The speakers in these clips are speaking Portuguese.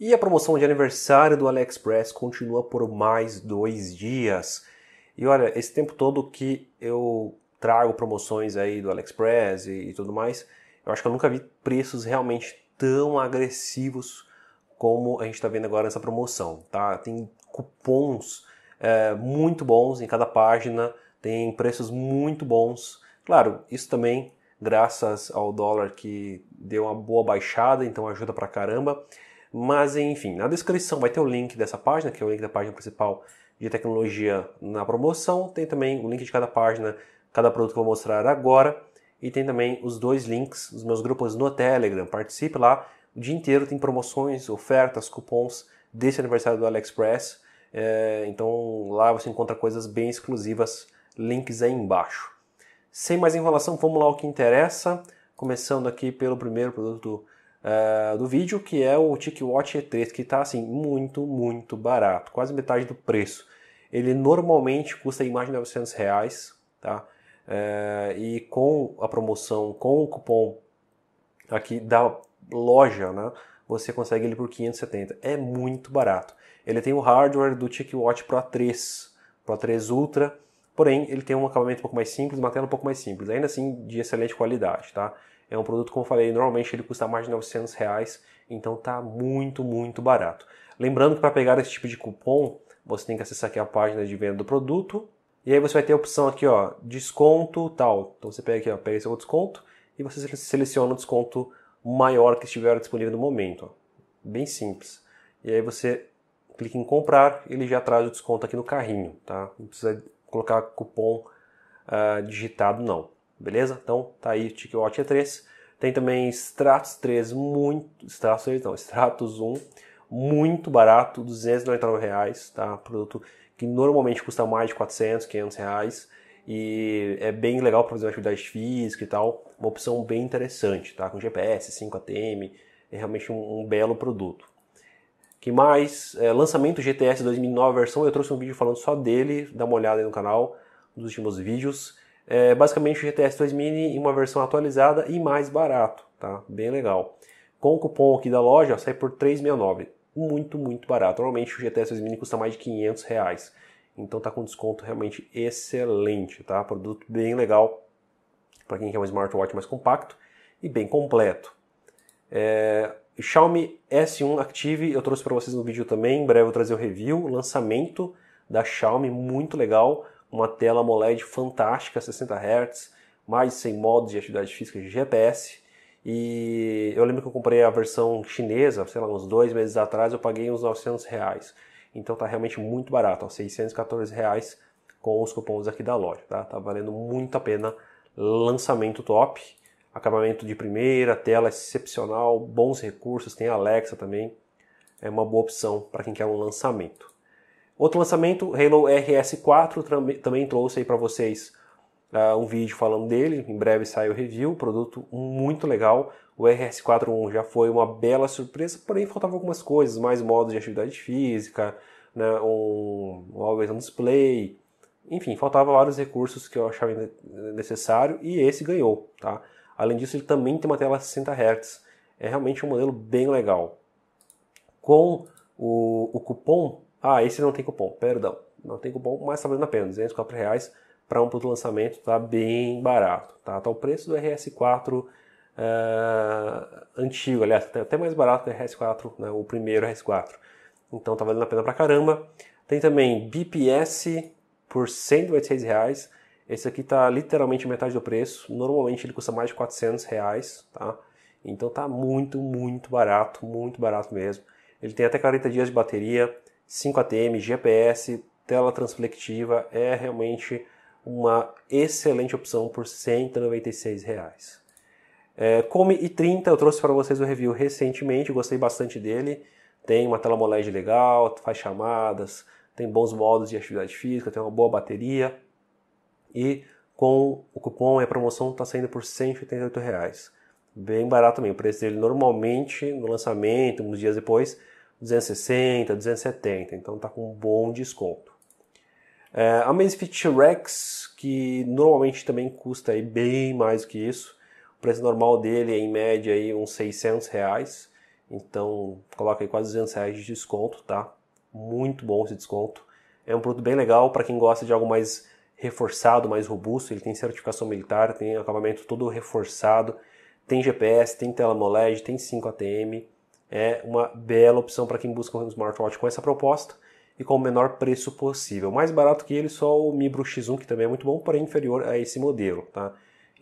E a promoção de aniversário do AliExpress continua por mais dois dias. E olha, esse tempo todo que eu trago promoções aí do AliExpress e, e tudo mais, eu acho que eu nunca vi preços realmente tão agressivos como a gente está vendo agora nessa promoção, tá? Tem cupons é, muito bons em cada página, tem preços muito bons. Claro, isso também graças ao dólar que deu uma boa baixada, então ajuda pra caramba. Mas enfim, na descrição vai ter o link dessa página, que é o link da página principal de tecnologia na promoção. Tem também o link de cada página, cada produto que eu vou mostrar agora. E tem também os dois links, os meus grupos no Telegram. Participe lá. O dia inteiro tem promoções, ofertas, cupons desse aniversário do AliExpress. É, então lá você encontra coisas bem exclusivas. Links aí embaixo. Sem mais enrolação, vamos lá ao que interessa. Começando aqui pelo primeiro produto uh, do vídeo, que é o TicWatch E3, que está assim, muito, muito barato, quase metade do preço. Ele normalmente custa em mais de 900 reais, tá? É, e com a promoção, com o cupom aqui da loja, né? Você consegue ele por 570. É muito barato. Ele tem o hardware do TicWatch Pro 3, Pro 3 Ultra, porém ele tem um acabamento um pouco mais simples, uma tela um pouco mais simples, ainda assim de excelente qualidade, tá? É um produto, como eu falei, normalmente ele custa mais de 900 reais, então tá muito, muito barato. Lembrando que para pegar esse tipo de cupom, você tem que acessar aqui a página de venda do produto, e aí você vai ter a opção aqui, ó, desconto tal. Então você pega aqui, ó, pega esse desconto e você seleciona o desconto maior que estiver disponível no momento. Ó. Bem simples. E aí você clica em comprar, ele já traz o desconto aqui no carrinho, tá? Não precisa colocar cupom uh, digitado não. Beleza? Então tá aí TickWatch E3. É Tem também Stratos 3 muito, Stratos 3 não, Stratos 1 muito barato, 299 reais, tá? Produto que normalmente custa mais de 400, 500 reais e é bem legal para fazer uma atividade física e tal, uma opção bem interessante, tá? Com GPS, 5 ATM, é realmente um, um belo produto. Que mais? É, lançamento GTS 2009 versão, eu trouxe um vídeo falando só dele, dá uma olhada aí no canal, nos últimos vídeos. É, basicamente o GTS 2 Mini em uma versão atualizada e mais barato, tá? Bem legal. Com o cupom aqui da loja, sai por 369. Muito, muito barato. Normalmente o GTS 2 Mini custa mais de 500 reais. Então tá com desconto realmente excelente, tá? Produto bem legal para quem quer um smartwatch mais compacto e bem completo. É, Xiaomi S1 Active, eu trouxe para vocês no vídeo também, em breve eu vou trazer o review, lançamento da Xiaomi, muito legal uma tela AMOLED fantástica, 60 Hz, mais de 100 modos de atividade física de GPS. E eu lembro que eu comprei a versão chinesa, sei lá, uns dois meses atrás, eu paguei uns 900 reais. Então tá realmente muito barato, ó, 614 reais com os cupons aqui da loja, tá? Tá valendo muito a pena, lançamento top, acabamento de primeira, tela excepcional, bons recursos, tem Alexa também, é uma boa opção para quem quer um lançamento. Outro lançamento, Halo RS4, também trouxe aí para vocês uh, um vídeo falando dele, em breve sai o review, produto muito legal. O RS41 já foi uma bela surpresa, porém faltavam algumas coisas, mais modos de atividade física, né, um, um always on display, enfim, faltavam vários recursos que eu achava necessário e esse ganhou, tá? Além disso, ele também tem uma tela 60 Hz. É realmente um modelo bem legal. Com o, o cupom ah, esse não tem cupom, perdão. Não tem cupom, mas está valendo a pena, 204 reais para um produto lançamento, está bem barato. Tá? tá o preço do RS4 uh, eh, antigo, aliás, até mais barato que o RS4, né, o primeiro RS4. Então tá valendo a pena pra caramba. Tem também BPS por 126 reais. Esse aqui tá literalmente metade do preço. Normalmente ele custa mais de 400 reais, tá? Então tá muito, muito barato, muito barato mesmo. Ele tem até 40 dias de bateria, 5 ATM, GPS, tela transflectiva é realmente uma excelente opção por R$ 196. Reais. É, Come e 30 eu trouxe para vocês o review recentemente, gostei bastante dele. Tem uma tela AMOLED legal, faz chamadas, tem bons modos de atividade física, tem uma boa bateria. E com o cupom e a promoção está saindo por R$ 188. Reais. Bem barato também. O preço dele normalmente no lançamento, uns dias depois, 260, 270, então está com um bom desconto. É, a Amazfit Rex, que normalmente também custa aí bem mais do que isso, o preço normal dele é em média aí uns 600 reais, então coloca aí quase 200 reais de desconto, tá? Muito bom esse desconto. É um produto bem legal para quem gosta de algo mais reforçado, mais robusto. Ele tem certificação militar, tem acabamento todo reforçado, tem GPS, tem tela AMOLED, tem 5 ATM é uma bela opção para quem busca um smartwatch com essa proposta e com o menor preço possível. Mais barato que ele, só o Mibro X1, que também é muito bom, porém inferior a esse modelo. Tá?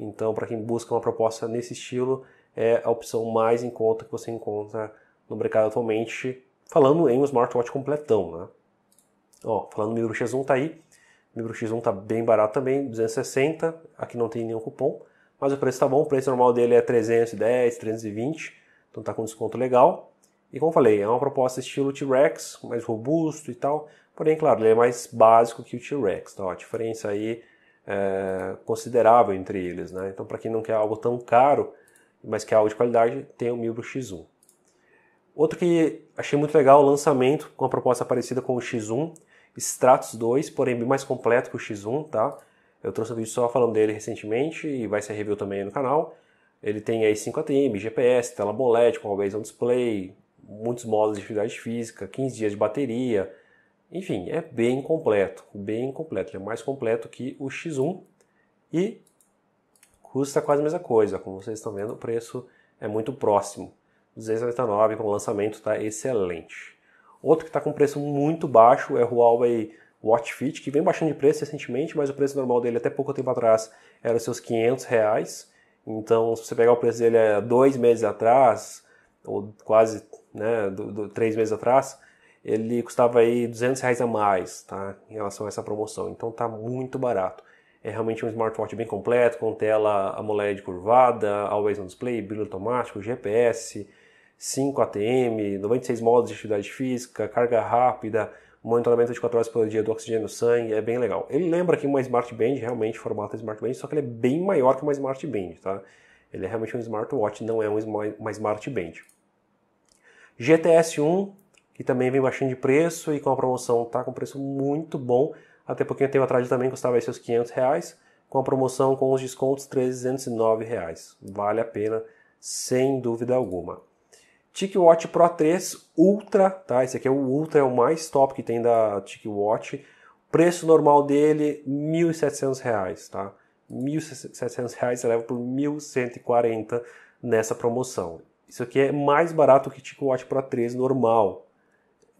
Então, para quem busca uma proposta nesse estilo, é a opção mais em conta que você encontra no mercado atualmente, falando em um smartwatch completão. Né? Ó, falando no Mibro X1, tá aí. O Mibro X1 tá bem barato também, 260, aqui não tem nenhum cupom, mas o preço tá bom, o preço normal dele é 310, 320, então está com desconto legal. E como falei, é uma proposta estilo T-Rex, mais robusto e tal. Porém, claro, ele é mais básico que o T-Rex. Tá? A diferença aí é considerável entre eles. Né? Então, para quem não quer algo tão caro, mas quer algo de qualidade, tem o Milbro X1. Outro que achei muito legal o lançamento, com uma proposta parecida com o X1, Stratos 2, porém bem mais completo que o X1, tá? Eu trouxe um vídeo só falando dele recentemente e vai ser review também no canal. Ele tem aí 5 ATM, GPS, tela AMOLED com always on display, muitos modos de atividade física, 15 dias de bateria. Enfim, é bem completo, bem completo. Ele é mais completo que o X1 e custa quase a mesma coisa. Como vocês estão vendo, o preço é muito próximo. 299 com o lançamento está excelente. Outro que está com preço muito baixo é o Huawei Watch Fit, que vem baixando de preço recentemente, mas o preço normal dele até pouco tempo atrás era os seus 500 reais. Então, se você pegar o preço dele há dois meses atrás, ou quase né, do, do, três meses atrás, ele custava aí 200 reais a mais tá, em relação a essa promoção. Então, está muito barato. É realmente um smartwatch bem completo, com tela AMOLED curvada, always on display, brilho automático, GPS, 5 ATM, 96 modos de atividade física, carga rápida, monitoramento de 4 horas por dia do oxigênio no sangue, é bem legal. Ele lembra que uma Smart Band, realmente, formato Smart Band, só que ele é bem maior que uma Smart Band, tá? Ele é realmente um smartwatch, não é uma Smart Band. GTS 1, que também vem baixando de preço e com a promoção tá com preço muito bom. Até pouquinho tempo atrás também custava aí seus 500 reais, com a promoção com os descontos 309 reais. Vale a pena, sem dúvida alguma. TicWatch Pro 3 Ultra, tá? Esse aqui é o Ultra, é o mais top que tem da TicWatch. Preço normal dele, R$ 1.700, tá? R$ 1.700 você leva por R$ 1.140 nessa promoção. Isso aqui é mais barato que TicWatch Pro 3 normal.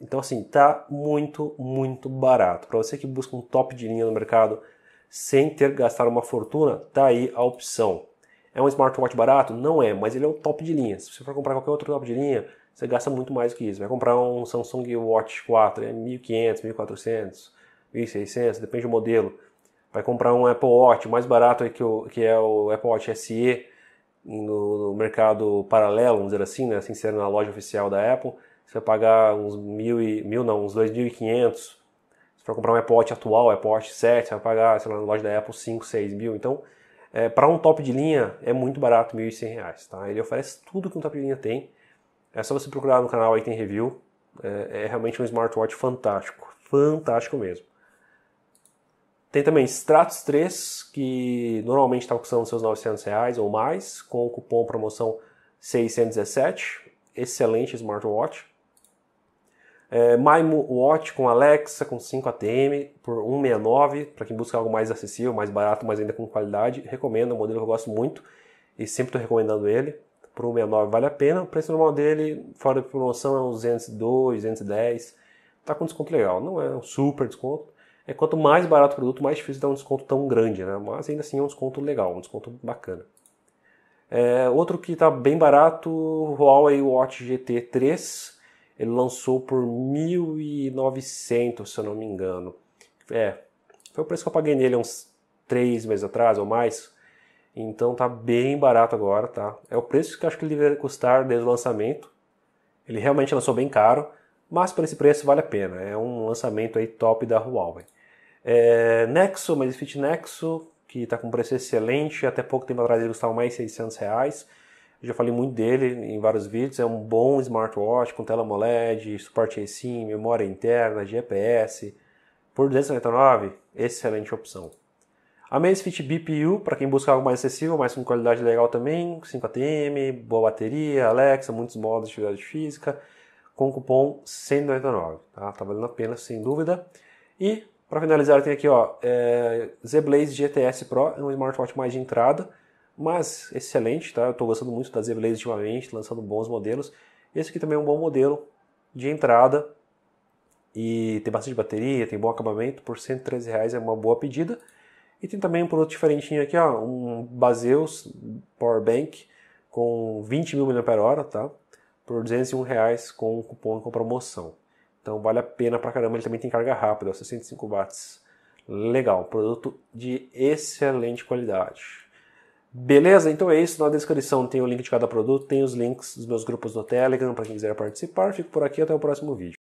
Então assim, tá muito, muito barato. Para você que busca um top de linha no mercado sem ter que gastar uma fortuna, tá aí a opção. É um smartwatch barato? Não é, mas ele é o top de linha. Se você for comprar qualquer outro top de linha, você gasta muito mais do que isso. Vai comprar um Samsung Watch 4, é 1.500, 1.400, 1.600, depende do modelo. Vai comprar um Apple Watch mais barato que, o, que é o Apple Watch SE no, mercado paralelo, vamos dizer assim, né? sem assim ser na loja oficial da Apple. Você vai pagar uns mil e mil não, uns 2.500. Se for comprar um Apple Watch atual, Apple Watch 7, você vai pagar, sei lá, na loja da Apple 5, 6 mil. Então é, para um top de linha é muito barato, R$ reais tá? Ele oferece tudo que um top de linha tem. É só você procurar no canal aí tem review. É, é realmente um smartwatch fantástico, fantástico mesmo. Tem também Stratos 3, que normalmente está custando seus 900 reais ou mais, com o cupom promoção 617. Excelente smartwatch. É, Maimo Watch com Alexa, com 5 ATM, por 169, para quem busca algo mais acessível, mais barato, mas ainda com qualidade. Recomendo, é um modelo que eu gosto muito e sempre estou recomendando ele. Por 169 vale a pena. O preço normal dele, fora de promoção, é uns 202, 210. Tá com desconto legal, não é um super desconto. É quanto mais barato o produto, mais difícil dar um desconto tão grande, né? Mas ainda assim é um desconto legal, um desconto bacana. É, outro que está bem barato, Huawei Watch GT 3 ele lançou por 1.900, se eu não me engano. É, foi o preço que eu paguei nele uns três meses atrás ou mais. Então tá bem barato agora, tá? É o preço que eu acho que ele deveria custar desde o lançamento. Ele realmente lançou bem caro, mas por esse preço vale a pena. É um lançamento aí top da Huawei. É, Nexo, Medifit Nexo, que está com um preço excelente. Até pouco tempo atrás ele custava mais 600 reais já falei muito dele em vários vídeos. É um bom smartwatch com tela AMOLED, suporte eSIM, memória interna, GPS. Por 299, excelente opção. A Amazfit BPU, para quem busca algo mais acessível, mas com qualidade legal também, 5 ATM, boa bateria, Alexa, muitos modos de atividade física, com cupom 199, tá? Tá valendo a pena, sem dúvida. E para finalizar, tem aqui ó, é, Z Blaze GTS Pro, é um smartwatch mais de entrada, mas excelente, tá? Eu estou gostando muito da Zebeleza ultimamente, lançando bons modelos. Esse aqui também é um bom modelo de entrada e tem bastante bateria, tem bom acabamento, por 113 reais é uma boa pedida. E tem também um produto diferentinho aqui, ó, um Baseus Power Bank com 20 mil mAh, tá? Por 201 reais com um cupom com promoção. Então vale a pena pra caramba, ele também tem carga rápida, 65 watts. Legal, produto de excelente qualidade. Beleza? Então é isso. Na descrição tem o link de cada produto, tem os links dos meus grupos no Telegram para quem quiser participar. Fico por aqui até o próximo vídeo.